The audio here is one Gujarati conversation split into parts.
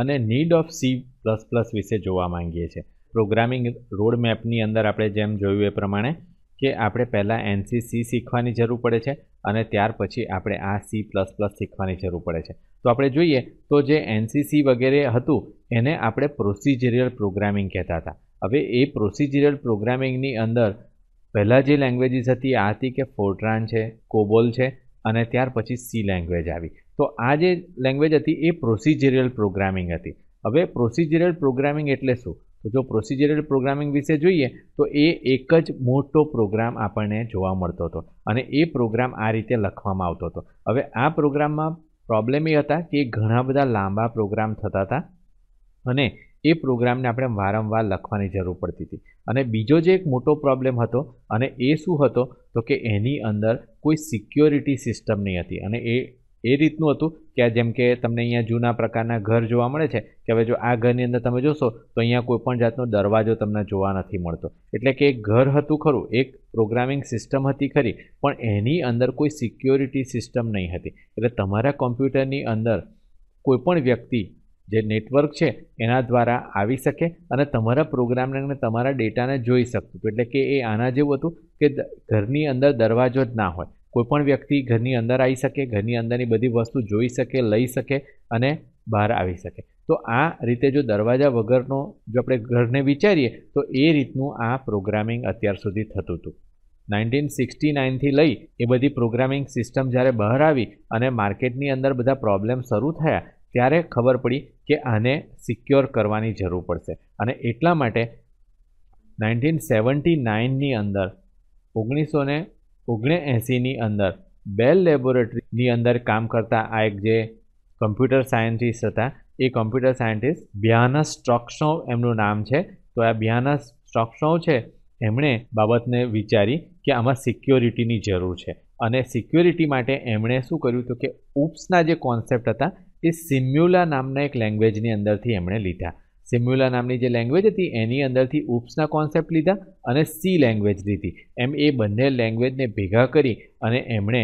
અને need of C plus plus વિશે જોવા માંગીએ છીએ પ્રોગ્રામિંગ રોડમેપની અંદર આપણે જેમ જોયું એ પ્રમાણે કે આપણે પહેલાં એનસીસી શીખવાની જરૂર પડે છે અને ત્યાર પછી આપણે આ સી પ્લસ પ્લસ શીખવાની જરૂર પડે છે તો આપણે જોઈએ તો જે એનસીસી વગેરે હતું એને આપણે પ્રોસિજરિયલ પ્રોગ્રામિંગ કહેતા હતા હવે એ પ્રોસિજરિયલ પ્રોગ્રામિંગની અંદર પહેલાં જે લેંગ્વેજીસ હતી આ હતી કે ફોર્ટ્રાન છે કોબોલ છે અને ત્યાર પછી સી લેંગ્વેજ આવી તો આ જે લેંગ્વેજ હતી એ પ્રોસિજરલ પ્રોગ્રામિંગ હતી હવે પ્રોસિજરલ પ્રોગ્રામિંગ એટલે શું તો જો પ્રોસિજરલ પ્રોગ્રામિંગ વિશે જોઈએ તો એ એક જ મોટો પ્રોગ્રામ આપણને જોવા મળતો હતો અને એ પ્રોગ્રામ આ રીતે લખવામાં આવતો હતો હવે આ પ્રોગ્રામમાં પ્રોબ્લેમ એ હતા કે ઘણા બધા લાંબા પ્રોગ્રામ થતા હતા અને એ પ્રોગ્રામને આપણે વારંવાર લખવાની જરૂર પડતી હતી અને બીજો જે એક મોટો પ્રોબ્લેમ હતો અને એ શું હતો તો કે એની અંદર કોઈ સિક્યોરિટી સિસ્ટમ નહીં હતી અને એ એ રીતનું હતું કે જેમ કે તમને અહીંયા જૂના પ્રકારના ઘર જોવા મળે છે કે હવે જો આ ઘરની અંદર તમે જોશો તો અહીંયા કોઈપણ જાતનો દરવાજો તમને જોવા નથી મળતો એટલે કે એક ઘર હતું ખરું એક પ્રોગ્રામિંગ સિસ્ટમ હતી ખરી પણ એની અંદર કોઈ સિક્યોરિટી સિસ્ટમ નહીં હતી એટલે તમારા કોમ્પ્યુટરની અંદર કોઈપણ વ્યક્તિ જે નેટવર્ક છે એના દ્વારા આવી શકે અને તમારા પ્રોગ્રામને તમારા ડેટાને જોઈ શકતું એટલે કે એ આના જેવું હતું કે ઘરની અંદર દરવાજો જ ના હોય કોઈપણ વ્યક્તિ ઘરની અંદર આવી શકે ઘરની અંદરની બધી વસ્તુ જોઈ શકે લઈ શકે અને બહાર આવી શકે તો આ રીતે જો દરવાજા વગરનો જો આપણે ઘરને વિચારીએ તો એ રીતનું આ પ્રોગ્રામિંગ અત્યાર સુધી થતું હતું નાઇન્ટીન સિક્સટી નાઇનથી લઈ એ બધી પ્રોગ્રામિંગ સિસ્ટમ જ્યારે બહાર આવી અને માર્કેટની અંદર બધા પ્રોબ્લેમ શરૂ થયા ત્યારે ખબર પડી કે આને સિક્યોર કરવાની જરૂર પડશે અને એટલા માટે નાઇન્ટીન સેવન્ટી નાઇનની અંદર ઓગણીસો ને ઓગણએંસીની અંદર બેલ લેબોરેટરીની અંદર કામ કરતા આ એક જે કમ્પ્યુટર સાયન્ટિસ્ટ હતા એ કમ્પ્યુટર સાયન્ટિસ્ટ બિહાના સ્ટ્રોક્સોવ એમનું નામ છે તો આ બિહાના સ્ટ્રોક્સોવ છે એમણે બાબતને વિચારી કે આમાં સિક્યોરિટીની જરૂર છે અને સિક્યોરિટી માટે એમણે શું કર્યું તો કે ઉપ્સના જે કોન્સેપ્ટ હતા એ સિમ્યુલા નામના એક લેંગ્વેજની અંદરથી એમણે લીધા સિમ્યુલા નામની જે લેંગ્વેજ હતી એની અંદરથી ઉપ્સના કોન્સેપ્ટ લીધા અને સી લેંગ્વેજ લીધી એમ એ બંને લેંગ્વેજને ભેગા કરી અને એમણે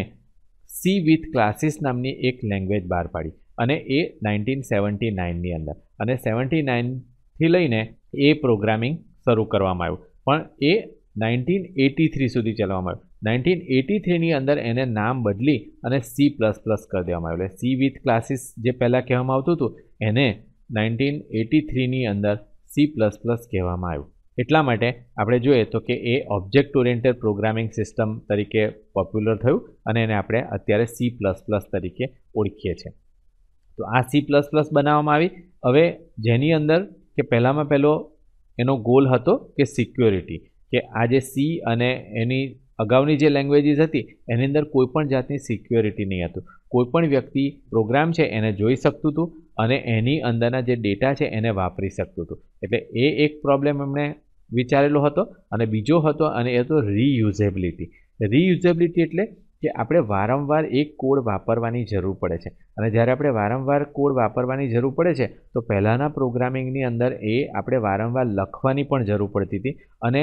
સી વિથ ક્લાસીસ નામની એક લેંગ્વેજ બહાર પાડી અને એ નાઇન્ટીન સેવન્ટી નાઇનની અંદર અને સેવન્ટી નાઇનથી લઈને એ પ્રોગ્રામિંગ શરૂ કરવામાં આવ્યું પણ એ નાઇન્ટીન એટી થ્રી સુધી ચલાવવામાં આવ્યું નાઇન્ટીન એટી થ્રીની અંદર એને નામ બદલી અને સી પ્લસ પ્લસ કરી દેવામાં આવ્યું એટલે સી વિથ ક્લાસીસ જે પહેલાં કહેવામાં આવતું હતું એને નાઇન્ટીન એટી થ્રીની અંદર સી પ્લસ પ્લસ કહેવામાં આવ્યું એટલા માટે આપણે જોઈએ તો કે એ ઓબ્જેક્ટ ઓરિએન્ટેડ પ્રોગ્રામિંગ સિસ્ટમ તરીકે પોપ્યુલર થયું અને એને આપણે અત્યારે સી પ્લસ પ્લસ તરીકે ઓળખીએ છીએ તો આ સી પ્લસ પ્લસ બનાવવામાં આવી હવે જેની અંદર કે પહેલાંમાં પહેલો એનો ગોલ હતો કે સિક્યોરિટી કે આ જે સી અને એની અગાઉની જે લેંગ્વેજીસ હતી એની અંદર કોઈપણ જાતની સિક્યોરિટી નહીં હતું કોઈપણ વ્યક્તિ પ્રોગ્રામ છે એને જોઈ શકતું હતું અને એની અંદરના જે ડેટા છે એને વાપરી શકતું હતું એટલે એ એક પ્રોબ્લેમ એમણે વિચારેલો હતો અને બીજો હતો અને એ હતો રીયુઝેબિલિટી રીયુઝેબિલિટી એટલે કે આપણે વારંવાર એક કોડ વાપરવાની જરૂર પડે છે અને જ્યારે આપણે વારંવાર કોડ વાપરવાની જરૂર પડે છે તો પહેલાંના પ્રોગ્રામિંગની અંદર એ આપણે વારંવાર લખવાની પણ જરૂર પડતી હતી અને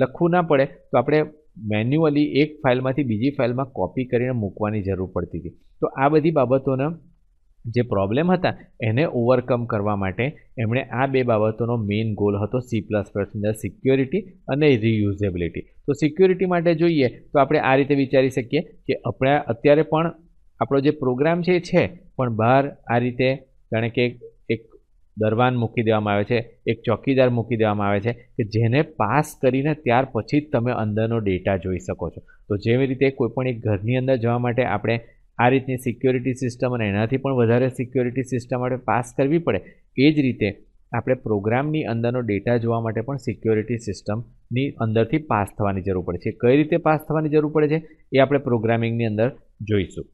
લખવું ના પડે તો આપણે મેન્યુઅલી એક ફાઇલમાંથી બીજી ફાઇલમાં કોપી કરીને મૂકવાની જરૂર પડતી હતી તો આ બધી બાબતોના જે પ્રોબ્લેમ હતા એને ઓવરકમ કરવા માટે એમણે આ બે બાબતોનો મેઇન ગોલ હતો સી પ્લસ પ્લસની અંદર સિક્યોરિટી અને રિયુઝેબિલિટી તો સિક્યોરિટી માટે જોઈએ તો આપણે આ રીતે વિચારી શકીએ કે આપણે અત્યારે પણ આપણો જે પ્રોગ્રામ છે છે પણ બહાર આ રીતે જાણે કે દરવાન મૂકી દેવામાં આવે છે એક ચોકીદાર મૂકી દેવામાં આવે છે કે જેને પાસ કરીને ત્યાર પછી જ તમે અંદરનો ડેટા જોઈ શકો છો તો જેવી રીતે કોઈપણ એક ઘરની અંદર જવા માટે આપણે આ રીતની સિક્યોરિટી સિસ્ટમ અને એનાથી પણ વધારે સિક્યોરિટી સિસ્ટમ માટે પાસ કરવી પડે એ જ રીતે આપણે પ્રોગ્રામની અંદરનો ડેટા જોવા માટે પણ સિક્યોરિટી સિસ્ટમની અંદરથી પાસ થવાની જરૂર પડે છે કઈ રીતે પાસ થવાની જરૂર પડે છે એ આપણે પ્રોગ્રામિંગની અંદર જોઈશું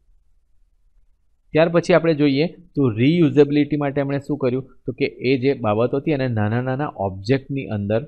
ત્યાર પછી આપણે જોઈએ તો રીયુઝેબિલિટી માટે એમણે શું કર્યું તો કે એ જે બાબતો હતી એને નાના નાના ઓબ્જેક્ટની અંદર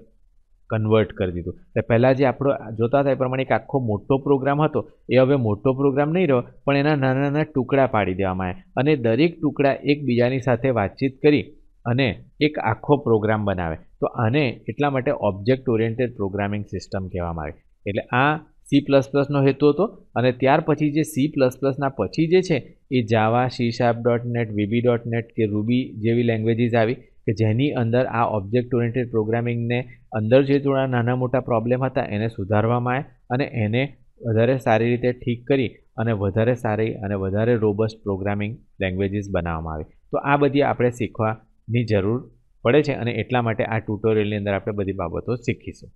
કન્વર્ટ કરી દીધું એટલે પહેલાં જે આપણો જોતા હતા એ પ્રમાણે એક આખો મોટો પ્રોગ્રામ હતો એ હવે મોટો પ્રોગ્રામ નહીં રહ્યો પણ એના નાના નાના ટુકડા પાડી દેવામાં આવ્યા અને દરેક ટુકડા એકબીજાની સાથે વાતચીત કરી અને એક આખો પ્રોગ્રામ બનાવે તો આને એટલા માટે ઓબ્જેક્ટ ઓરિએન્ટેડ પ્રોગ્રામિંગ સિસ્ટમ કહેવામાં આવે એટલે આ સી પ્લસ પ્લસનો હેતુ હતો અને ત્યાર પછી જે સી પ્લસ પ્લસના પછી જે છે એ Java C sharp dot net VB dot net કે રૂબી જેવી લેંગ્વેજીસ આવી કે જેની અંદર આ ઓબ્જેક્ટ ઓરિએન્ટેડ પ્રોગ્રામિંગને અંદર જે થોડા નાના મોટા પ્રોબ્લેમ હતા એને સુધારવામાં આવ્યા અને એને વધારે સારી રીતે ઠીક કરી અને વધારે સારી અને વધારે રોબસ્ટ પ્રોગ્રામિંગ લેંગ્વેજીસ બનાવવામાં આવી તો આ બધી આપણે શીખવાની જરૂર પડે છે અને એટલા માટે આ ટ્યુટોરિયલની અંદર આપણે બધી બાબતો શીખીશું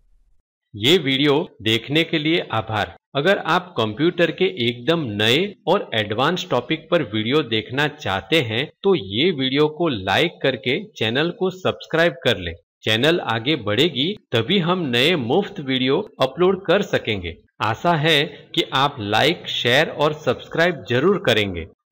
ये वीडियो देखने के लिए आभार अगर आप कंप्यूटर के एकदम नए और एडवांस टॉपिक पर वीडियो देखना चाहते हैं तो ये वीडियो को लाइक करके चैनल को सब्सक्राइब कर लें चैनल आगे बढ़ेगी तभी हम नए मुफ्त वीडियो अपलोड कर सकेंगे आशा है कि आप लाइक शेयर और सब्सक्राइब जरूर करेंगे